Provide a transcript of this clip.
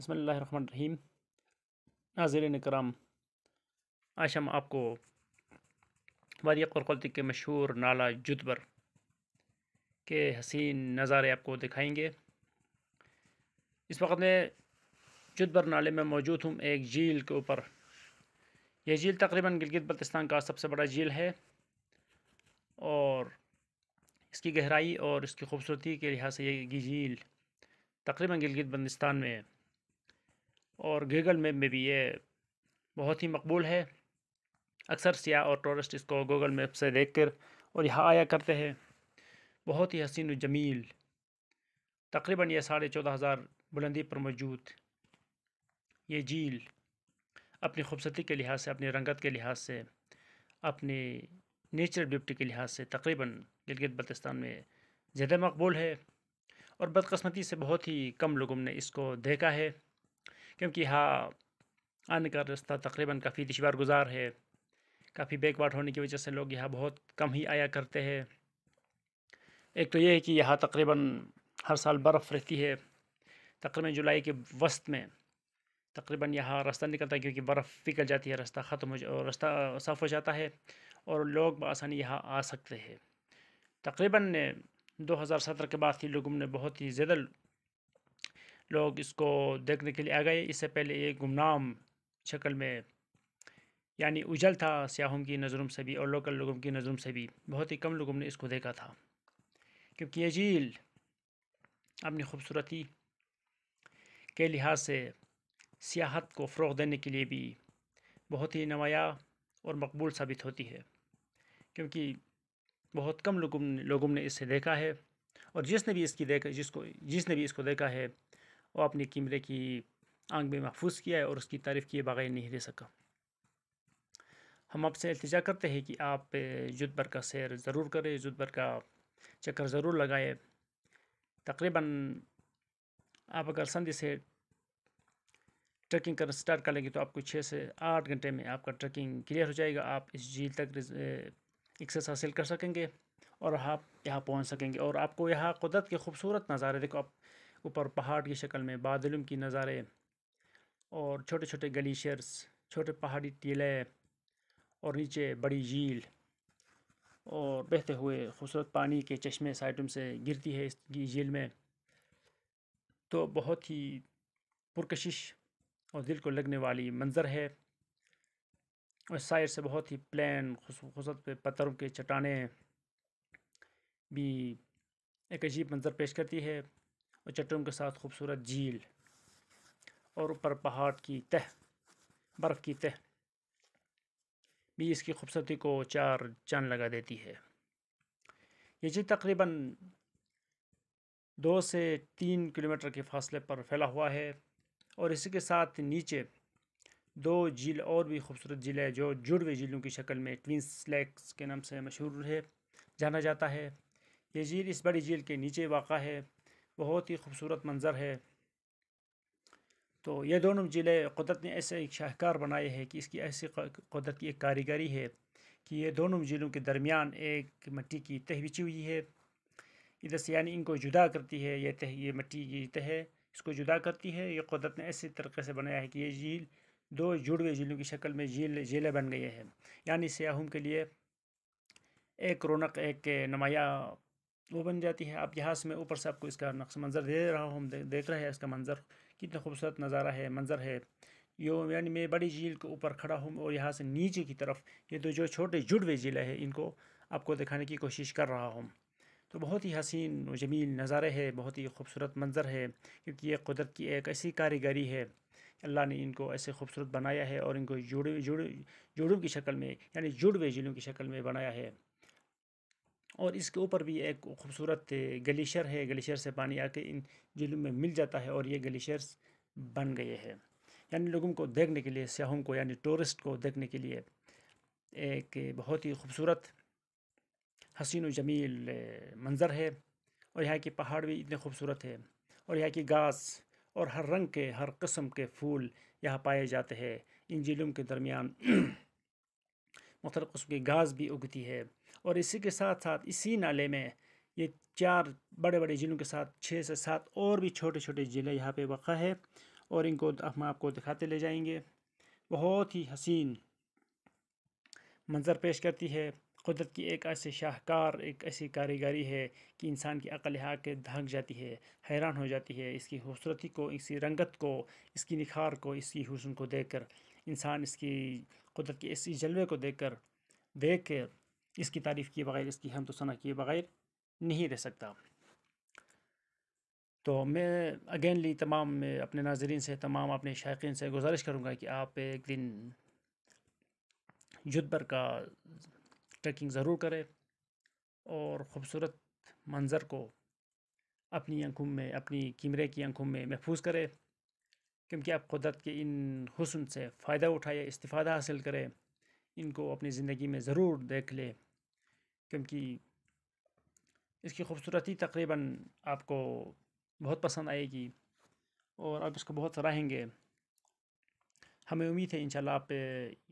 बसमीम नाजिर कराम आज हम आपको वादी करकलती के मशहूर नाला जुदबर के हसीन नज़ारे आपको दिखाएंगे इस वक्त मैं जुदबर नाले में मौजूद हूँ एक झील के ऊपर यह झील तकरीबन गिलगित बल्तिस्तान का सबसे बड़ा झील है और इसकी गहराई और इसकी खूबसूरती के लिहाज से ये झील तकरीबन गिलगित बल्तिस्तान में और गूगल मैप में भी ये बहुत ही मकबूल है अक्सर सियाह और टूरिस्ट इसको गूगल मैप से देख कर और यहाँ आया करते हैं बहुत ही हसीन जमील तकरीबन यह साढ़े चौदह हज़ार बुलंदी पर मौजूद ये झील अपनी खूबसूरती के लिहाज से अपनी रंगत के लिहाज से अपनी नेचर ब्यूटी के लिहाज से तकरीबन गिलगित बल्तिस्तान में ज़्यादा मकबूल है और बदकस्मती से बहुत ही कम लोगों ने इसको देखा है क्योंकि यहाँ आने का रास्ता तकरीबन काफ़ी दुशवार गुजार है काफ़ी बैकवर्ड होने की वजह से लोग यहाँ बहुत कम ही आया करते हैं एक तो ये है कि यहाँ तकरीबन हर साल बर्फ़ रहती है तकरीबन जुलाई के वस्त में तकरीबन यहाँ रास्ता निकलता है क्योंकि बर्फ़ पिघल जाती है रास्ता ख़त्म हो जा रास्ता साफ़ हो जाता है और लोग आसानी यहाँ आ सकते हैं तकरीबन 2017 के बाद ही लोगों ने बहुत ही ज़्यादा लोग इसको देखने के लिए आ गए इससे पहले ये गुमनाम शक्ल में यानी उजल था सयाहों की नज़रों से भी और लोकल लोगों की नज़रों से भी बहुत ही कम लोगों ने इसको देखा था क्योंकि ये झील अपनी खूबसूरती के लिहाज से सियाहत को फ़रोग देने के लिए भी बहुत ही नमाया और मकबूल साबित होती है क्योंकि बहुत कम लोगों ने लोगों ने इसे देखा है और जिसने भी इसकी देखा जिसको जिसने भी इसको देखा है वो अपने कैमरे की आंग में महफूज किया है और उसकी तारीफ़ किए बगैर नहीं रह सका हम आपसे अल्तजा करते हैं कि आप जुदबर का सैर ज़रूर करें जुदबर का चक्कर ज़रूर लगाए तकरीबन आप अगर संधि से ट्रैकिंग कर स्टार्ट कर लेंगे तो आपको छः से आठ घंटे में आपका ट्रैकिंग क्लियर हो जाएगा आप इस झील तक एक्सेस हासिल कर सकेंगे और आप यहाँ पहुँच सकेंगे और आपको यहाँ कुदरत के खूबसूरत नज़ारे देखो आप ऊपर पहाड़ की शक्ल में बादलों की नज़ारे और छोटे छोटे ग्लेशियर्स छोटे पहाड़ी टीले और नीचे बड़ी झील और बहते हुए खूबसूरत पानी के चश्मे साइटम से गिरती है इस झील में तो बहुत ही पुरकशिश और दिल को लगने वाली मंज़र है और साइड से बहुत ही प्लान खूबसूरत पत्थरों के चट्टाने भी एक अजीब मंज़र पेश करती है और चट्टों के साथ खूबसूरत झील और ऊपर पहाड़ की तह बर्फ़ की तह भी इसकी खूबसूरती को चार चांद लगा देती है ये झील तकरीबन दो से तीन किलोमीटर के फासले पर फैला हुआ है और इसी के साथ नीचे दो झील और भी खूबसूरत झील है जो जुड़ हुई झीलों की शक्ल में ट्विंस लेक्स के नाम से मशहूर है जाना जाता है ये झील इस बड़ी झील के नीचे वाक़ है बहुत ही खूबसूरत मंज़र है तो ये दोनों ज़िले कुदरत ने ऐसे एक शाहकार बनाए हैं कि इसकी ऐसी कुदरत की एक कारीगरी है कि ये दोनों ज़िलों के दरमियान एक मिट्टी की तह बिछी हुई है इधर से यानी इनको जुदा करती है ये तह ये मिट्टी की तह इसको जुदा करती है ये कुदरत ने ऐसे तरीके से बनाया है कि ये झील दो जुड़ हुए झीलों की शक्ल में झील झीलें बन गए हैं यानी सयाहों के लिए एक रौनक एक नुमाया वो बन जाती है आप से मैं ऊपर से आपको इसका नक्श मंज़र दे रहा हूँ दे, देख रहे हैं इसका मंज़र कितना खूबसूरत नज़ारा है मंज़र है यो यानी मैं बड़ी झील के ऊपर खड़ा हूँ और यहाँ से नीचे की तरफ ये तो जो छोटे जुड़वे झीलें हैं इनको आपको दिखाने की कोशिश कर रहा हूँ तो बहुत ही हसीन और जमील नज़ारे है बहुत ही खूबसूरत मंज़र है क्योंकि ये कुदरत की एक ऐसी कारीगरी है अल्लाह ने इनको ऐसे खूबसूरत बनाया है और इनको जुड़ जुड़ जुड़ों की शक्ल में यानी जुड़वे जिलों की शक्ल में बनाया है और इसके ऊपर भी एक खूबसूरत ग्लेशियर है ग्लेशियर से पानी आके इन झीलों में मिल जाता है और ये ग्लेशियर्स बन गए हैं यानी लोगों को देखने के लिए सयाहों को यानी टूरिस्ट को देखने के लिए एक बहुत ही खूबसूरत हसीन व जमील मंज़र है और यहाँ के पहाड़ भी इतने खूबसूरत है और यहाँ की घास और हर रंग के हर कस्म के फूल यहाँ पाए जाते हैं इन झीलों के दरमियान मुख्तल कस्म की घास भी उगती है और इसी के साथ साथ इसी नाले में ये चार बड़े बड़े जिलों के साथ छः से सात और भी छोटे छोटे ज़िले यहाँ पे वक़ा है और इनको हम आपको दिखाते ले जाएंगे बहुत ही हसीन मंज़र पेश करती है कुदरत की एक ऐसी शाहकार एक ऐसी कारीगरी है कि इंसान की अकल यहाँ के धक जाती है हैरान हो जाती है इसकी खूबसूरती को इसकी रंगत को इसकी निखार को इसकी हुसन को देख कर इंसान इसकी कुदरत के इसी जलवे को देख कर देख कर इसकी तारीफ़ किए बगैर इसकी हम तो सना किए बगैर नहीं रह सकता तो मैं अगेनली तमाम अपने नाजरन से तमाम अपने शायक से गुजारिश करूँगा कि आप एक दिन जुदबर का ट्रैकिंग ज़रूर करें और ख़ूबसूरत मंज़र को अपनी आंखों में अपनी कैमरे की आंखों में महफूज करें क्योंकि आप कुदरत के इन हुसन से फ़ायदा उठाए इस्तीफ़ा हासिल करें इनको अपनी ज़िंदगी में ज़रूर देख लें क्योंकि इसकी ख़ूबसूरती तकरीबन आपको बहुत पसंद आएगी और आप इसको बहुत सराहेंगे हमें उम्मीद है इंशाल्लाह आप